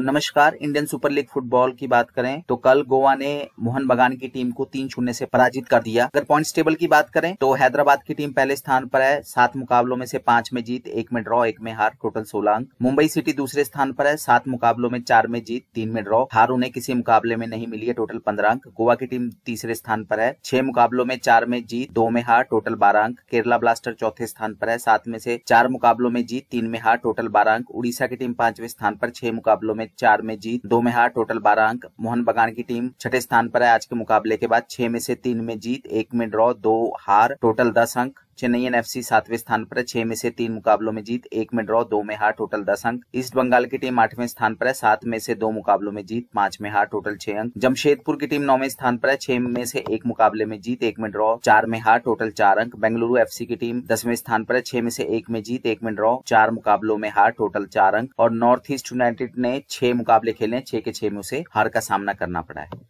तो नमस्कार Indian super league football की बात करें तो कल गोवा ने मोहन बगान की टीम को तीन शून्य से पराजित कर दिया अगर पॉइंट्स टेबल की बात करें तो हैदराबाद की टीम पहले स्थान पर है सात मुकाबलों में से पांच में जीत एक में ड्रॉ एक में हार टोटल सोलह अंक मुंबई सिटी दूसरे स्थान पर है सात मुकाबलों में चार में जीत तीन में ड्रॉ हार उन्हें किसी मुकाबले में नहीं मिली है टोटल पंद्रह अंक गोवा की टीम तीसरे स्थान पर है छह मुकाबलों में चार में जीत दो में हार टोटल बारह अंक केरला ब्लास्टर चौथे स्थान पर है सात में से चार मुकाबलों में जीत तीन में हार टोटल बारह अंक उड़ीसा की टीम पांचवें स्थान पर छह मुकाबलों में चार में जीत दो में हार टोटल बारह अंक मोहन बगान की टीम छठे स्थान पर है आज के मुकाबले के बाद छह में से तीन में जीत एक में ड्रॉ दो हार टोटल दस अंक एफ सी सातवें स्थान पर छह में से तीन मुकाबलों में जीत एक में ड्रॉ दो में हार टोटल दस अंक ईस्ट बंगाल की टीम आठवें स्थान पर है सात में से दो मुकाबलों में जीत पांच में हार टोटल छह अंक जमशेदपुर की टीम नौवें स्थान पर है छह में से एक मुकाबले में जीत एक में ड्रॉ चार में हार टोटल चार अंक बेंगलुरु सी की टीम दसवें स्थान पर है छह में से एक में जीत एक में ड्रॉ चार मुकाबलों में हार टोटल चार अंक और नॉर्थ ईस्ट यूनाइटेड ने छह मुकाबले खेले छह के छह में उसे हार का सामना करना पड़ा है